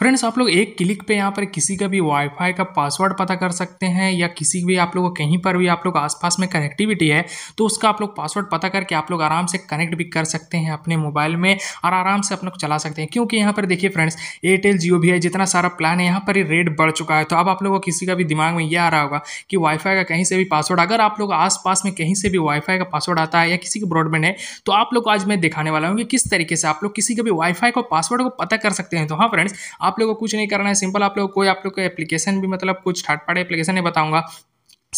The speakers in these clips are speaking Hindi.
फ्रेंड्स आप लोग एक क्लिक पे यहाँ पर किसी का भी वाईफाई का पासवर्ड पता कर सकते हैं या किसी भी आप लोग को कहीं पर भी आप लोग आसपास में कनेक्टिविटी है तो उसका आप लोग पासवर्ड पता करके आप लोग आराम से कनेक्ट भी कर सकते हैं अपने मोबाइल में और आराम से अपने चला सकते हैं क्योंकि यहाँ पर देखिए फ्रेंड्स एयरटेल जियो भी है जितना सारा प्लान है यहाँ पर रेट बढ़ चुका है तो अब आप लोगों को किसी का भी दिमाग में यह आ रहा होगा कि वाईफाई का कहीं से भी पासवर्ड अगर आप लोग आस में कहीं से भी वाईफाई का पासवर्ड आता है या किसी की ब्रॉडबैंड है तो आप लोग आज मैं दिखाने वाला हूँ कि किस तरीके से आप लोग किसी का भी वाईफाई का पासवर्ड को पता कर सकते हैं तो हाँ फ्रेंड्स आप लोगों को कुछ नहीं करना है सिंपल आप लोग कोई आप लोग को एप्लीकेशन भी मतलब कुछ थर्ड पार्टी एप्लीकेशन नहीं बताऊंगा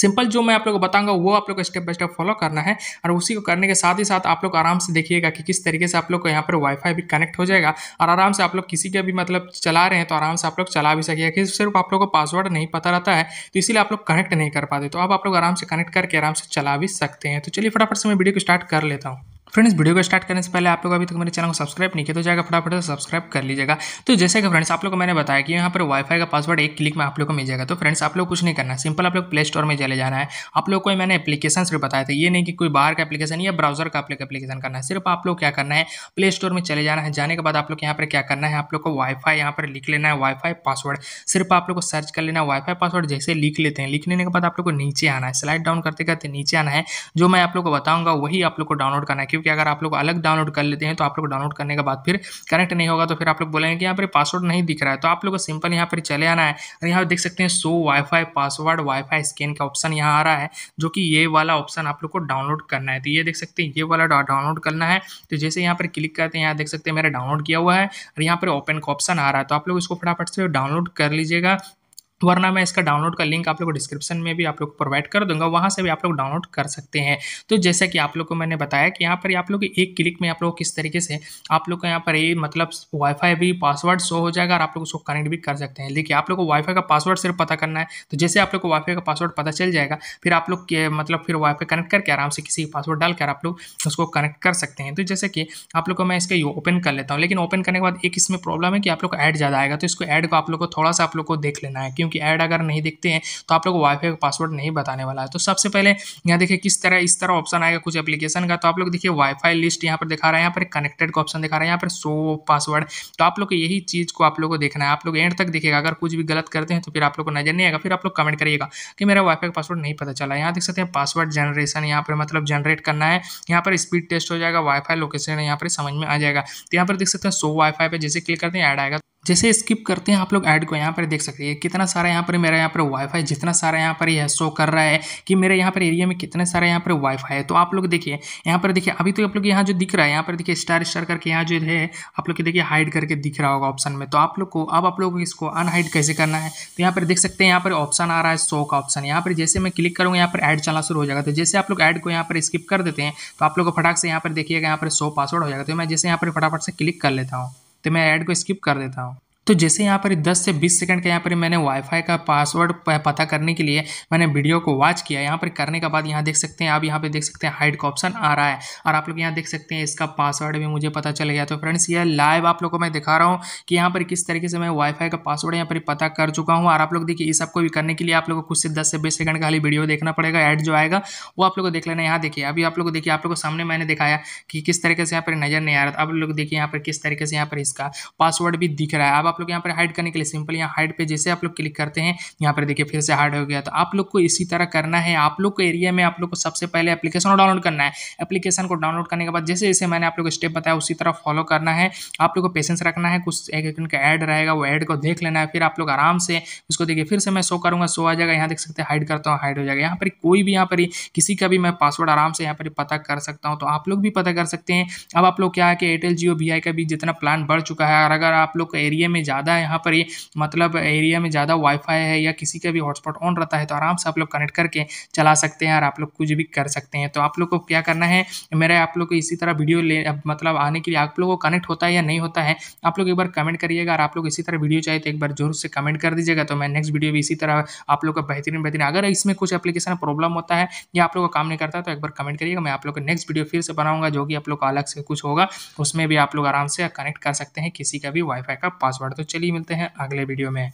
सिंपल जो मैं आप लोग को बताऊंगा वो आप लोग को स्टेप बाय स्टेप फॉलो करना है और उसी को करने के साथ ही साथ आप लोग आराम से देखिएगा कि किस तरीके से आप लोग को यहाँ पर वाईफाई भी कनेक्ट हो जाएगा और आराम से आप लोग किसी के भी मतलब चला रहे हैं तो आराम से आप लोग चला भी सकेगा क्योंकि सिर्फ आप लोग को पासवर्ड नहीं पता रहता है तो इसीलिए आप लोग कनेक्ट नहीं कर पाते तो अब आप लोग आराम से कनेक्ट करके आराम से चला भी सकते हैं तो चलिए फटाफट से मैं वीडियो को स्टार्ट कर लेता हूँ फ्रेंड्स वीडियो को स्टार्ट करने से पहले आप लोग अभी तक मेरे चैनल को सब्सक्राइब नहीं किया तो जाएगा फटाफट से सब्सक्राइब कर लीजिएगा तो जैसे कि फ्रेंड्स आप लोग को मैंने बताया कि यहाँ पर वाईफाई का पासवर्ड एक क्लिक में आप लोग को मिल जाएगा तो फ्रेंड्स आप लोग कुछ नहीं करना सिंपल आप लोग प्ले स्टोर में चले जाना है आप लोग को मैंने एप्लीकेशन सिर्फ बताया था ये नहीं कि कोई बाहर का एप्लीकेशन या ब्राउजर का एप्लीकेशन करना है सिर्फ आप लोग क्या करना है प्ले स्टोर में चले जाना है जाने के बाद आप लोग यहाँ पर क्या करना है आप लोग को वाईफाई यहाँ पर लिख लेना है वाईफाई पासवर्ड सिर्फ आप लोग को सर्च कर लेना है वाईफाई पासवर्ड जैसे लिख लेते हैं लिख लेने के बाद आप लोग को नीचे आना है स्लाइड डाउन करते करते नीचे आना है जो मैं आप लोग को बताऊंगा वही आप लोग को डाउनलोड करना है क्योंकि अगर आप लोग अलग डाउनलोड कर लेते हैं तो आप लोग डाउनलोड करने के बाद फिर कनेक्ट नहीं होगा तो फिर आप लोग बोलेंगे कि यहाँ पर पासवर्ड नहीं दिख रहा है तो आप लोग सिंपल यहाँ पर चले आना है और यहाँ देख सकते हैं सो वाईफाई पासवर्ड वाईफाई स्कैन का ऑप्शन यहाँ आ रहा है जो कि ये वाला ऑप्शन आप लोग को डाउनलोड करना है तो ये देख सकते हैं ये वाला डाउनलोड करना है तो जैसे यहाँ पर क्लिक करते हैं यहाँ देख सकते हैं मेरा डाउनलोड किया हुआ है और यहाँ पर ओपन का ऑप्शन आ रहा है तो आप लोग इसको फटाफट से डाउनलोड कर लीजिएगा वरना मैं इसका डाउनलोड का लिंक आप लोग को डिस्क्रिप्शन में भी आप लोग को प्रोवाइड कर दूंगा वहाँ से भी आप लोग डाउनलोड कर सकते हैं तो जैसा कि आप लोग को मैंने बताया कि यहाँ पर आप लोग एक क्लिक में आप लोग किस तरीके से आप लोग को यहाँ पर ये मतलब वाईफाई भी पासवर्ड शो हो जाएगा और आप लोग उसको कनेक्ट भी कर सकते हैं देखिए आप लोग को वाईफाई का पासवर्ड सिर्फ पता करना है तो जैसे आप लोग को वाईफाई का पासवर्ड पता चल जाएगा फिर आप लोग मतलब फिर वाईफाई कनेक्ट करके आराम से किसी पासवर्ड डालकर आप लोग उसको कनेक्ट कर सकते हैं तो जैसे कि आप लोग को मैं इसका ओपन कर लेता हूँ लेकिन ओपन करने के बाद एक इसमें प्रॉब्लम है कि आप लोग को ऐड ज़्यादा आएगा तो इसको ऐड को आप लोग को थोड़ा सा आप लोग को देख लेना है क्योंकि क्योंकि ऐड अगर नहीं देखते हैं तो आप लोग वाईफाई का पासवर्ड नहीं बताने वाला है तो सबसे पहले यहाँ देखिए किस तरह इस तरह ऑप्शन आएगा कुछ एप्लीकेशन का तो आप लोग देखिए वाईफाई लिस्ट यहाँ पर दिखा रहा है यहाँ पर कनेक्टेड का ऑप्शन दिखा रहा है यहाँ पर शो पासवर्ड तो आप लोग यही चीज़ को आप लोग को देखना है आप लोग एंड तक देखेगा अगर कुछ भी गलत करते हैं तो फिर आप लोग को नजर नहीं आएगा फिर आप लोग कमेंट करिएगा कि मेरा वाईफाई का पासवर्ड नहीं पता चला यहाँ देख सकते हैं पासवर्ड जनरेशन यहाँ पर मतलब जनरेट करना है यहाँ पर स्पीड टेस्ट हो जाएगा वाईफाई लोकेशन यहाँ पर समझ में आ जाएगा तो यहाँ पर देख सकते हैं सो वाईफाई पर जैसे क्लिक करते हैं ऐड आएगा जैसे स्किप करते हैं आप लोग ऐड को यहाँ पर देख सकते हैं कितना सारा यहाँ पर मेरा यहाँ पर वाईफाई जितना सारा यहाँ पर यह शो कर रहा है कि मेरे यहाँ पर एरिया में कितने सारे यहाँ पर वाईफाई है तो आप लोग देखिए यहाँ पर देखिए अभी तो आप लोग यहाँ जो दिख रहा है यहाँ पर देखिए स्टार स्टार करके यहाँ जो है आप लोग देखिए हाइड करके दिख रहा होगा ऑप्शन में तो आप लोग को अब आप लोग इसको अनहाइड कैसे करना है तो यहाँ पर देख सकते हैं यहाँ पर ऑप्शन आ रहा है शो का ऑप्शन यहाँ पर जैसे मैं क्लिक करूँगा यहाँ पर ऐड चलना शुरू हो जाएगा तो जैसे आप लोग ऐड को यहाँ पर स्किप कर देते हैं तो आप लोग को फटाक से यहाँ पर देखिएगा यहाँ पर शो पासवर्ड हो जाएगा तो मैं जैसे यहाँ पर फटाफट से क्लिक कर लेता हूँ तो मैं ऐड को स्किप कर देता हूँ तो जैसे यहाँ पर 10 से 20 सेकंड का यहाँ पर मैंने वाईफाई का पासवर्ड पता करने के लिए मैंने वीडियो को वॉच किया यहाँ पर करने के बाद यहाँ देख सकते हैं आप यहाँ पे देख सकते हैं हाइड का ऑप्शन आ रहा है और आप लोग यहाँ देख सकते हैं इसका पासवर्ड भी मुझे पता चल गया तो फ्रेंड्स यह लाइव आप लोग को मैं दिखा रहा हूँ कि यहाँ पर किस तरीके से मैं वाईफाई का पासवर्ड यहाँ पर पता कर चुका हूँ और आप लोग देखिए इस सबको भी करने के लिए आप लोग को कुछ से दस से बीस सेकंड का खाली वीडियो देखना पड़ेगा एड जो आएगा वो आप लोग को देख लेना यहाँ देखिए अभी आप लोग को देखिए आप लोग को सामने मैंने दिखाया कि किस तरीके से यहाँ पर नजर नहीं आ रहा था आप लोग देखिए यहाँ पर किस तरीके से यहाँ पर इसका पासवर्ड भी दिख रहा है अब आप लोग यहाँ पर हाइड करने के लिए सिंपल यहाँ हाइड पे जैसे आप लोग क्लिक करते हैं यहाँ पर देखिए फिर से हाइड हो गया तो आप लोग को इसी तरह करना है आप लोग को एरिया में आप लोग को सबसे पहले एप्लीकेशन को डाउनलोड करना है एप्लीकेशन को डाउनलोड करने के बाद जैसे जैसे मैंने आप लोग को स्टेप बताया उसी तरह फॉलो करना है आप लोग को पेशेंस रखना है कुछ एक एक का ऐड रहेगा वो ऐड को देख लेना है फिर आप लोग आराम से उसको देखिए फिर से मैं शो करूँगा शो आ जाएगा यहाँ देख सकते हैं हाइड करता हूँ हाइड हो जाएगा यहाँ पर कोई भी यहाँ पर किसी का भी मैं पासवर्ड आराम से यहाँ पर पता कर सकता हूँ तो आप लोग भी पता कर सकते हैं अब आप लोग क्या है कि एयरटेल जियो वी का भी जितना प्लान बढ़ चुका है और अगर आप लोग एरिया में में ज़्यादा यहाँ पर ये मतलब एरिया में ज़्यादा वाईफाई है या किसी का भी हॉटस्पॉट ऑन रहता है तो आराम से आप लोग कनेक्ट करके चला सकते हैं और आप लोग कुछ भी कर सकते हैं तो आप लोग को क्या करना है मेरा आप लोग को इसी तरह वीडियो ले मतलब आने के लिए आप लोगों को कनेक्ट होता है या नहीं होता है आप लोग एक बार कमेंट करिएगा और आप लोग इसी तरह वीडियो चाहिए तो एक बार जोर से कमेंट कर दीजिएगा तो मैं नेक्स्ट वीडियो भी इसी तरह आप लोग का बेहतरीन बेहतरीन अगर इसमें कुछ एप्लीकेशन प्रॉब्लम होता है या आप लोग का काम नहीं करता तो एक बार कमेंट करिएगा मैं आप लोग को नेक्स्ट वीडियो फिर से बनाऊंगा जो कि आप लोग का अलग से कुछ होगा उसमें भी आप लोग आराम से कनेक्ट कर सकते हैं किसी का भी वाईफाई का पासवर्ड तो चलिए मिलते हैं अगले वीडियो में